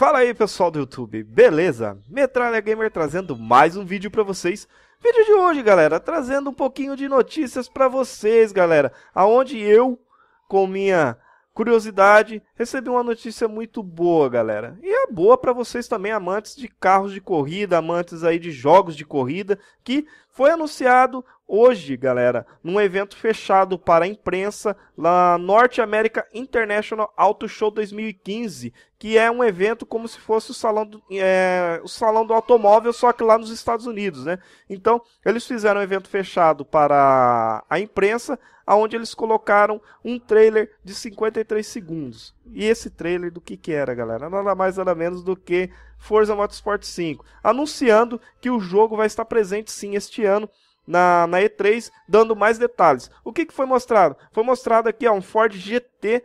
Fala aí pessoal do YouTube, beleza? Metralha Gamer trazendo mais um vídeo para vocês. Vídeo de hoje, galera, trazendo um pouquinho de notícias para vocês, galera. Aonde eu, com minha curiosidade, recebi uma notícia muito boa, galera. E é boa para vocês também, amantes de carros de corrida, amantes aí de jogos de corrida, que foi anunciado hoje, galera, num evento fechado para a imprensa lá Norte America International Auto Show 2015, que é um evento como se fosse o salão do, é, o salão do automóvel, só que lá nos Estados Unidos, né? Então, eles fizeram um evento fechado para a imprensa, aonde eles colocaram um trailer de 53 segundos. E esse trailer do que que era, galera? Nada mais nada menos do que Forza Motorsport 5, anunciando que o jogo vai estar presente sim este ano na, na E3, dando mais detalhes. O que, que foi mostrado? Foi mostrado aqui ó, um Ford GT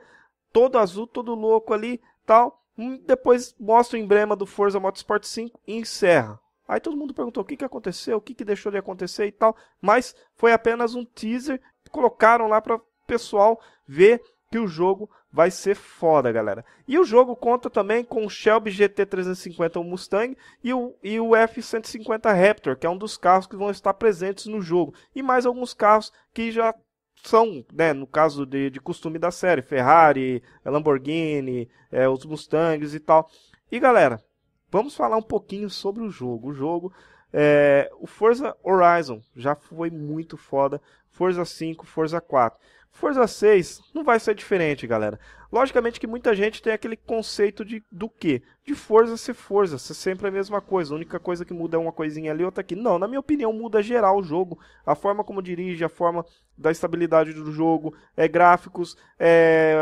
todo azul, todo louco ali, tal. Hum, depois mostra o emblema do Forza Motorsport 5 e encerra. Aí todo mundo perguntou o que, que aconteceu, o que, que deixou de acontecer e tal. Mas foi apenas um teaser. Colocaram lá para o pessoal ver que o jogo vai ser foda, galera. E o jogo conta também com o Shelby GT350 o Mustang e o, e o F-150 Raptor, que é um dos carros que vão estar presentes no jogo. E mais alguns carros que já são, né, no caso de, de costume da série, Ferrari, Lamborghini, é, os Mustangs e tal. E galera, vamos falar um pouquinho sobre o jogo. O jogo, é, o Forza Horizon já foi muito foda, Forza 5, Forza 4. Forza 6 não vai ser diferente, galera. Logicamente que muita gente tem aquele conceito de do quê? De Forza ser Forza, ser sempre a mesma coisa. A única coisa que muda é uma coisinha ali, outra aqui. Não, na minha opinião, muda geral o jogo. A forma como dirige, a forma da estabilidade do jogo, é gráficos, é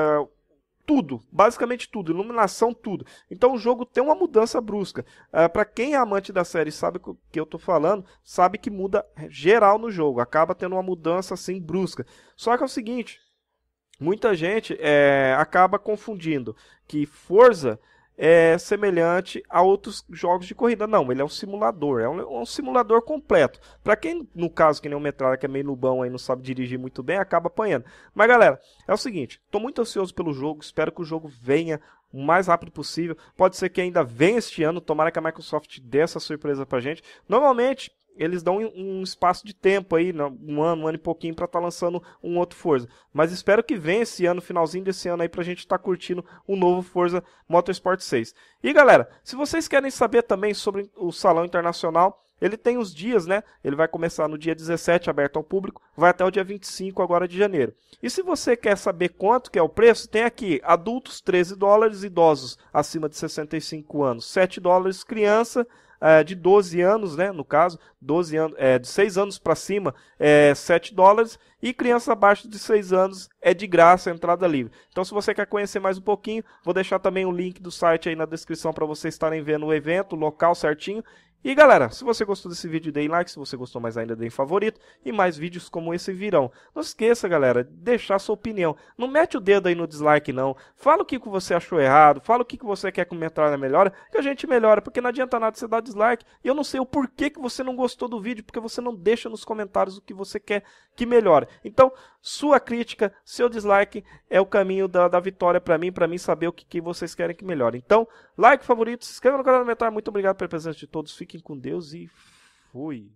tudo, basicamente tudo, iluminação, tudo. Então o jogo tem uma mudança brusca. Uh, é, para quem é amante da série sabe o que eu tô falando, sabe que muda geral no jogo, acaba tendo uma mudança assim brusca. Só que é o seguinte, muita gente é, acaba confundindo que Forza é semelhante a outros jogos de corrida. Não, ele é um simulador, é um, é um simulador completo. Para quem, no caso, que nem o Metralha, que é meio nubão aí, não sabe dirigir muito bem, acaba apanhando. Mas galera, é o seguinte, tô muito ansioso pelo jogo, espero que o jogo venha o mais rápido possível. Pode ser que ainda venha este ano, tomara que a Microsoft dê essa surpresa pra gente. Normalmente, eles dão um espaço de tempo aí, né, um ano, um ano e pouquinho, para estar tá lançando um outro Forza. Mas espero que venha esse ano, finalzinho desse ano aí, a gente estar tá curtindo o novo Forza Motorsport 6. E galera, se vocês querem saber também sobre o Salão Internacional, ele tem os dias, né? Ele vai começar no dia 17, aberto ao público, vai até o dia 25 agora de janeiro. E se você quer saber quanto que é o preço, tem aqui adultos 13 dólares, idosos acima de 65 anos 7 dólares, criança é, de 12 anos, né, no caso, 12 anos, é, de 6 anos para cima é 7 dólares e criança abaixo de 6 anos é de graça, entrada livre. Então se você quer conhecer mais um pouquinho, vou deixar também o link do site aí na descrição para vocês estarem vendo o evento, o local certinho e galera, se você gostou desse vídeo, deem like, se você gostou mais ainda, deem favorito, e mais vídeos como esse virão. Não esqueça, galera, de deixar sua opinião. Não mete o dedo aí no dislike, não. Fala o que você achou errado, fala o que você quer comentar na melhora, que a gente melhora, porque não adianta nada você dar dislike, e eu não sei o porquê que você não gostou do vídeo, porque você não deixa nos comentários o que você quer que melhore. Então, sua crítica, seu dislike é o caminho da, da vitória para mim, para mim saber o que, que vocês querem que melhore. Então, like, favorito, se inscreva no canal, comentário, muito obrigado pela presença de todos, fique fiquem com Deus e fui.